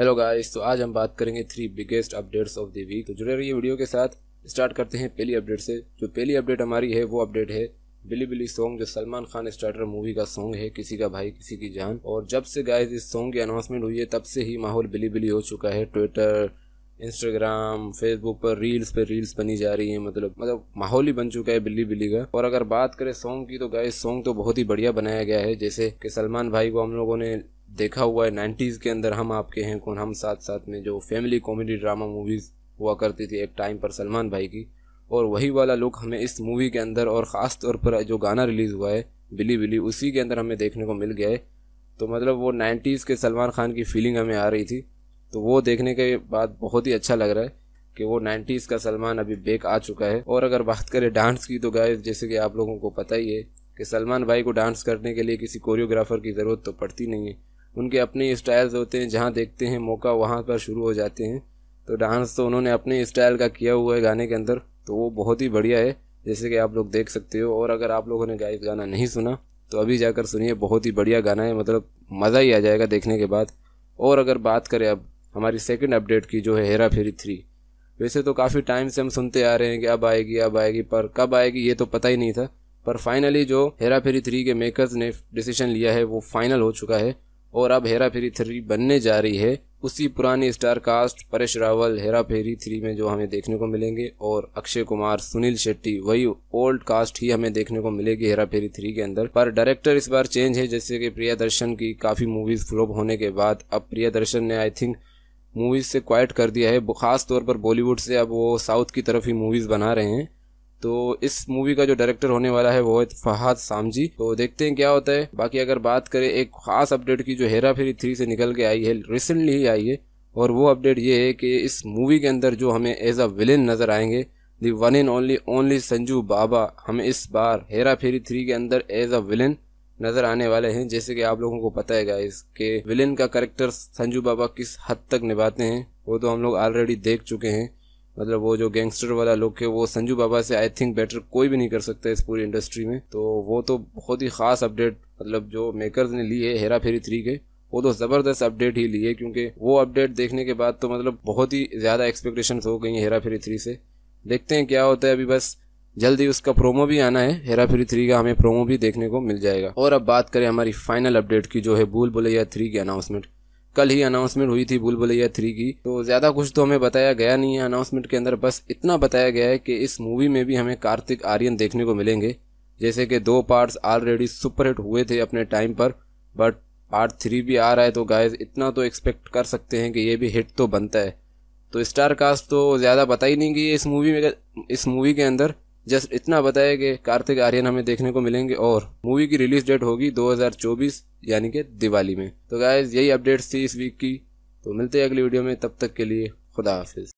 hello guys तो आज हम बात करेंगे three biggest updates of the week तो जुड़े रहिए वीडियो के साथ स्टार्ट करते हैं पहली अपडेट से जो पहली अपडेट हमारी है वो अपडेट है बिली बिली सॉन्ग जो सलमान खान स्टार्टर मूवी का सॉन्ग है किसी का भाई किसी की जान और जब से गाइस इस सॉन्ग की अनाउंसमेंट हुई है तब से ही माहौल बिली बिली हो चुका है ट्विटर इंस्टाग्राम फेसबुक पर रील्स पर रील्स बनी जा रही है मतलब मतलब माहौल ही बन चुका है बिल्ली बिल्ली का और अगर बात करें सॉन्ग की तो गाय सॉन्ग तो बहुत ही बढ़िया बनाया गया है जैसे कि सलमान भाई को हम लोगों ने देखा हुआ है नाइन्टीज़ के अंदर हम आपके हैं कौन हम साथ साथ में जो फैमिली कॉमेडी ड्रामा मूवीज़ हुआ करती थी एक टाइम पर सलमान भाई की और वही वाला लुक हमें इस मूवी के अंदर और ख़ास तौर पर जो गाना रिलीज़ हुआ है बिली बिली उसी के अंदर हमें देखने को मिल गया है तो मतलब वो नाइन्टीज़ के सलमान खान की फीलिंग हमें आ रही थी तो वो देखने के बाद बहुत ही अच्छा लग रहा है कि वो नाइन्टीज़ का सलमान अभी बेक आ चुका है और अगर बात करें डांस की तो गाय जैसे कि आप लोगों को पता ही है कि सलमान भाई को डांस करने के लिए किसी कोरियोग्राफर की ज़रूरत तो पड़ती नहीं है उनके अपने स्टाइल्स होते हैं जहाँ देखते हैं मौका वहाँ पर शुरू हो जाते हैं तो डांस तो उन्होंने अपने स्टाइल का किया हुआ है गाने के अंदर तो वो बहुत ही बढ़िया है जैसे कि आप लोग देख सकते हो और अगर आप लोगों ने गाइस गाना नहीं सुना तो अभी जाकर सुनिए बहुत ही बढ़िया गाना है मतलब मज़ा ही आ जाएगा देखने के बाद और अगर बात करें अब हमारी सेकेंड अपडेट की जो है हेरा फेरी थ्री वैसे तो काफ़ी टाइम से हम सुनते आ रहे हैं कि अब आएगी अब आएगी पर कब आएगी ये तो पता ही नहीं था पर फाइनली जो हेरा फेरी थ्री के मेकर्स ने डिसीजन लिया है वो फाइनल हो चुका है और अब हेरा फेरी थ्री बनने जा रही है उसी पुरानी star cast Paresh Rawal Hera Pheri three में जो हमें देखने को मिलेंगे और अक्षय कुमार सुनील शेट्टी वही ओल्ड कास्ट ही हमें देखने को मिलेगी हेरा फेरी थ्री के अंदर पर डायरेक्टर इस बार चेंज है जैसे कि प्रिया दर्शन की काफी मूवीज फ्लॉप होने के बाद अब प्रिया दर्शन ने आई थिंक मूवीज से क्वाइट कर दिया है खास तौर पर बॉलीवुड से अब वो साउथ की तरफ ही मूवीज बना रहे हैं तो इस मूवी का जो डायरेक्टर होने वाला है वो है फहाद सामजी तो देखते हैं क्या होता है बाकी अगर बात करें एक खास अपडेट की जो हेरा फेरी थ्री से निकल के आई है रिसेंटली ही आई है और वो अपडेट ये है कि इस मूवी के अंदर जो हमें एज अ विलेन नज़र आएंगे the one and only only Sanju Baba हमें इस बार हेरा फेरी थ्री के अंदर एज अ विलेन नजर आने वाले हैं जैसे कि आप लोगों को पता है गाइस के विलेन का करेक्टर संजू बाबा किस हद तक निभाते हैं वो तो हम लोग ऑलरेडी देख चुके हैं मतलब वो जो गैंगस्टर वाला लुक है वो संजू बाबा से आई थिंक बेटर कोई भी नहीं कर सकता इस पूरी इंडस्ट्री में तो वो तो बहुत ही खास अपडेट मतलब जो मेकर्स ने ली है हेरा फेरी थ्री के वो तो ज़बरदस्त अपडेट ही ली है क्योंकि वो अपडेट देखने के बाद तो मतलब बहुत ही ज़्यादा एक्सपेक्टेशन हो गई है हेरा फेरी थ्री से देखते हैं क्या होता है अभी बस जल्दी उसका प्रोमो भी आना है हेरा फेरी थ्री का हमें प्रोमो भी देखने को मिल जाएगा और अब बात करें हमारी फाइनल अपडेट की जो है भूल भुलैया थ्री की अनाउंसमेंट कल ही अनाउंसमेंट हुई थी भूल बुलैया थ्री की तो ज्यादा कुछ तो हमें बताया गया नहीं है अनाउंसमेंट के अंदर बस इतना बताया गया है कि इस मूवी में भी हमें कार्तिक आर्यन देखने को मिलेंगे जैसे कि दो पार्ट्स ऑलरेडी सुपरहिट हुए थे अपने टाइम पर बट पार्ट थ्री भी आ रहा है तो गाइज इतना तो एक्सपेक्ट कर सकते हैं कि ये भी हिट तो बनता है तो स्टार कास्ट तो ज़्यादा बताई ही नहीं कि इस मूवी में इस मूवी के अंदर जस्ट इतना बताया कि कार्तिक आर्यन हमें देखने को मिलेंगे और मूवी की रिलीज डेट होगी 2024 यानी कि दिवाली में तो गाइज यही अपडेट्स थी इस वीक की तो मिलते हैं अगली वीडियो में तब तक के लिए खुदा हाफिज